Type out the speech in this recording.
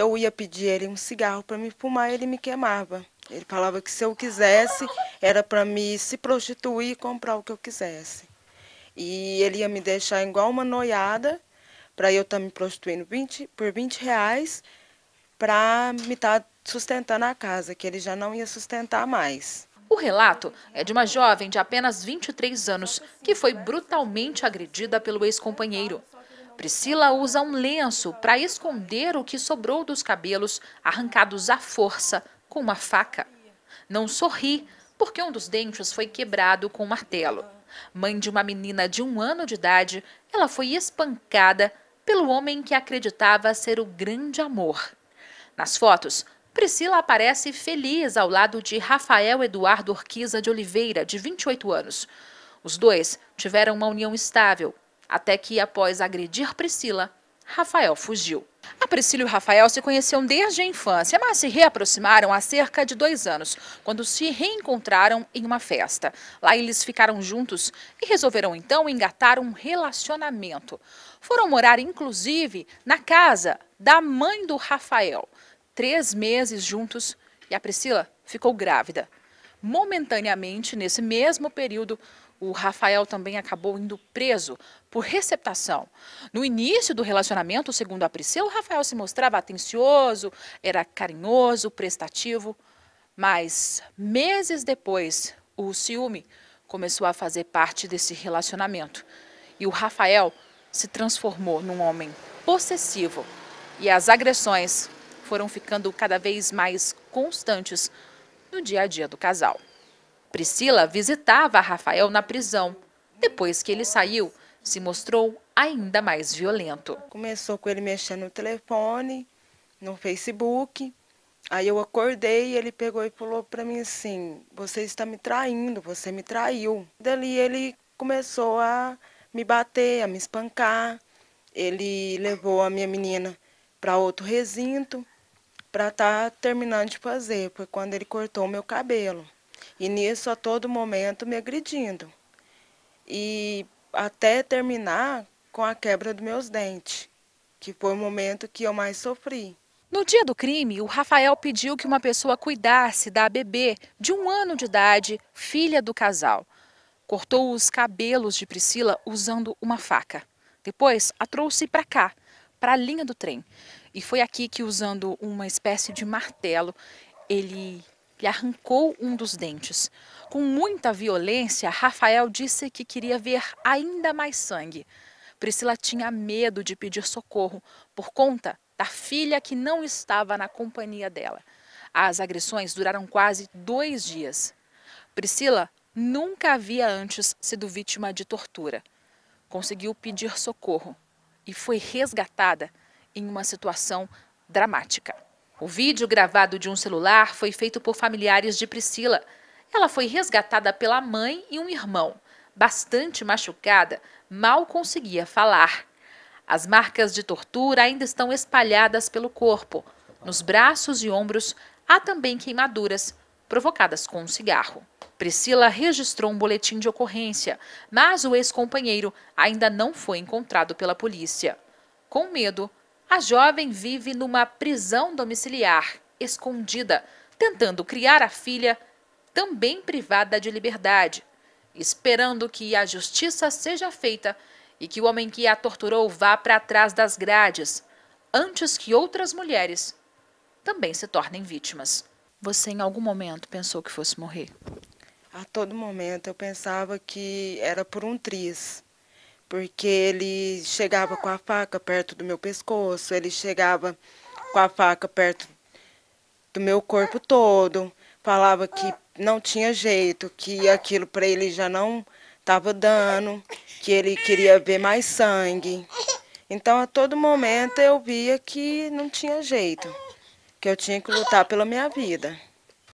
Eu ia pedir ele um cigarro para me fumar, e ele me queimava. Ele falava que se eu quisesse, era para me se prostituir e comprar o que eu quisesse. E ele ia me deixar igual uma noiada, para eu estar tá me prostituindo 20, por 20 reais, para me estar tá sustentando a casa, que ele já não ia sustentar mais. O relato é de uma jovem de apenas 23 anos, que foi brutalmente agredida pelo ex-companheiro. Priscila usa um lenço para esconder o que sobrou dos cabelos arrancados à força com uma faca. Não sorri, porque um dos dentes foi quebrado com um martelo. Mãe de uma menina de um ano de idade, ela foi espancada pelo homem que acreditava ser o grande amor. Nas fotos, Priscila aparece feliz ao lado de Rafael Eduardo Orquiza de Oliveira, de 28 anos. Os dois tiveram uma união estável, até que, após agredir Priscila, Rafael fugiu. A Priscila e o Rafael se conheciam desde a infância, mas se reaproximaram há cerca de dois anos, quando se reencontraram em uma festa. Lá eles ficaram juntos e resolveram então engatar um relacionamento. Foram morar, inclusive, na casa da mãe do Rafael. Três meses juntos e a Priscila ficou grávida. Momentaneamente, nesse mesmo período, o Rafael também acabou indo preso por receptação. No início do relacionamento, segundo a Priscila, o Rafael se mostrava atencioso, era carinhoso, prestativo, mas meses depois, o ciúme começou a fazer parte desse relacionamento. E o Rafael se transformou num homem possessivo e as agressões foram ficando cada vez mais constantes no dia a dia do casal. Priscila visitava Rafael na prisão. Depois que ele saiu, se mostrou ainda mais violento. Começou com ele mexendo no telefone, no Facebook. Aí eu acordei e ele pegou e falou para mim assim: "Você está me traindo, você me traiu". Dali ele começou a me bater, a me espancar. Ele levou a minha menina para outro recinto para estar tá terminando de fazer, foi quando ele cortou o meu cabelo. E nisso, a todo momento, me agredindo. E até terminar com a quebra dos meus dentes, que foi o momento que eu mais sofri. No dia do crime, o Rafael pediu que uma pessoa cuidasse da bebê de um ano de idade, filha do casal. Cortou os cabelos de Priscila usando uma faca. Depois, a trouxe para cá, para a linha do trem. E foi aqui que, usando uma espécie de martelo, ele lhe arrancou um dos dentes. Com muita violência, Rafael disse que queria ver ainda mais sangue. Priscila tinha medo de pedir socorro por conta da filha que não estava na companhia dela. As agressões duraram quase dois dias. Priscila nunca havia antes sido vítima de tortura. Conseguiu pedir socorro e foi resgatada em uma situação dramática. O vídeo gravado de um celular foi feito por familiares de Priscila. Ela foi resgatada pela mãe e um irmão. Bastante machucada, mal conseguia falar. As marcas de tortura ainda estão espalhadas pelo corpo. Nos braços e ombros há também queimaduras provocadas com um cigarro. Priscila registrou um boletim de ocorrência, mas o ex-companheiro ainda não foi encontrado pela polícia. Com medo, a jovem vive numa prisão domiciliar, escondida, tentando criar a filha, também privada de liberdade, esperando que a justiça seja feita e que o homem que a torturou vá para trás das grades, antes que outras mulheres também se tornem vítimas. Você em algum momento pensou que fosse morrer? A todo momento eu pensava que era por um triz porque ele chegava com a faca perto do meu pescoço, ele chegava com a faca perto do meu corpo todo, falava que não tinha jeito, que aquilo para ele já não estava dando, que ele queria ver mais sangue. Então a todo momento eu via que não tinha jeito, que eu tinha que lutar pela minha vida.